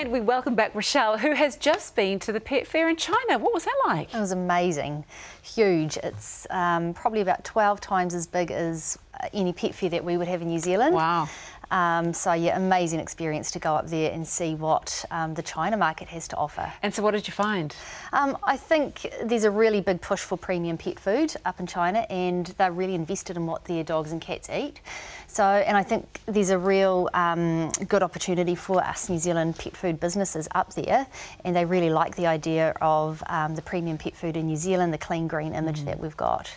And we welcome back Rochelle, who has just been to the pet fair in China. What was that like? It was amazing, huge. It's um, probably about 12 times as big as uh, any pet fair that we would have in New Zealand. Wow. Um, so yeah, amazing experience to go up there and see what um, the China market has to offer. And so what did you find? Um, I think there's a really big push for premium pet food up in China and they're really invested in what their dogs and cats eat. So, and I think there's a real um, good opportunity for us New Zealand pet food businesses up there and they really like the idea of um, the premium pet food in New Zealand, the clean green image mm. that we've got.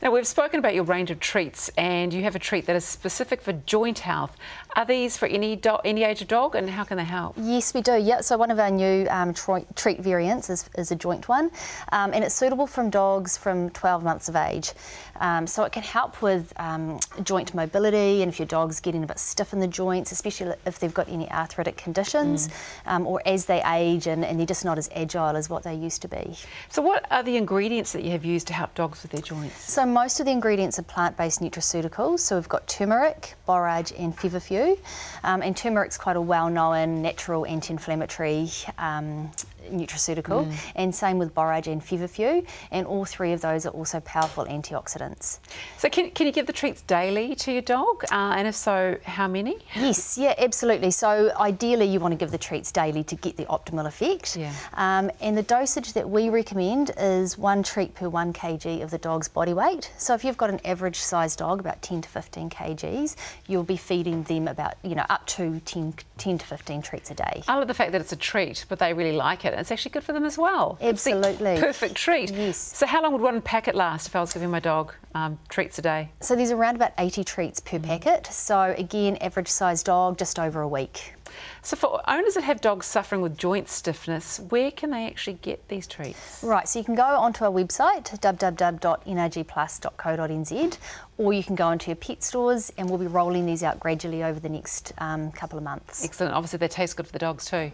Now we've spoken about your range of treats and you have a treat that is specific for joint health. Are these for any any age of dog, and how can they help? Yes, we do. Yeah, so one of our new um, treat variants is, is a joint one, um, and it's suitable from dogs from 12 months of age. Um, so it can help with um, joint mobility, and if your dog's getting a bit stiff in the joints, especially if they've got any arthritic conditions, mm. Um, or as they age and, and they're just not as agile as what they used to be. So what are the ingredients that you have used to help dogs with their joints? So most of the ingredients are plant-based nutraceuticals. So we've got turmeric, borage, and fever few. Um, and turmeric's quite a well-known natural anti-inflammatory um, nutraceutical, mm. and same with borage and feverfew, and all three of those are also powerful antioxidants. So can, can you give the treats daily to your dog, uh, and if so, how many? Yes, yeah, absolutely. So ideally you want to give the treats daily to get the optimal effect, yeah. Um, and the dosage that we recommend is one treat per one kg of the dog's body weight. So if you've got an average sized dog, about 10 to 15 kgs, you'll be feeding them about, you know, up to 10, 10 to 15 treats a day. I love the fact that it's a treat, but they really like it it's actually good for them as well. Absolutely. perfect treat. Yes. So how long would one packet last if I was giving my dog um, treats a day? So there's around about 80 treats per packet. So again, average size dog, just over a week. So for owners that have dogs suffering with joint stiffness, where can they actually get these treats? Right, so you can go onto our website, www.nrgplus.co.nz, or you can go into your pet stores and we'll be rolling these out gradually over the next um, couple of months. Excellent. Obviously they taste good for the dogs too.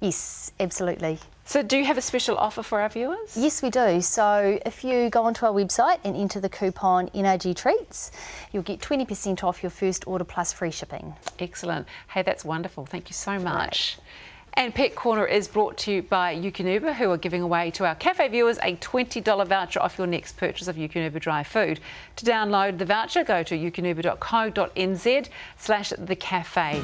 Yes, absolutely. So, do you have a special offer for our viewers? Yes, we do. So, if you go onto our website and enter the coupon NRG Treats, you'll get 20% off your first order plus free shipping. Excellent. Hey, that's wonderful. Thank you so much. Right. And Pet Corner is brought to you by Ukinuba, who are giving away to our cafe viewers a $20 voucher off your next purchase of Ukinuba dry food. To download the voucher, go to ukinuba.co.nz slash the cafe.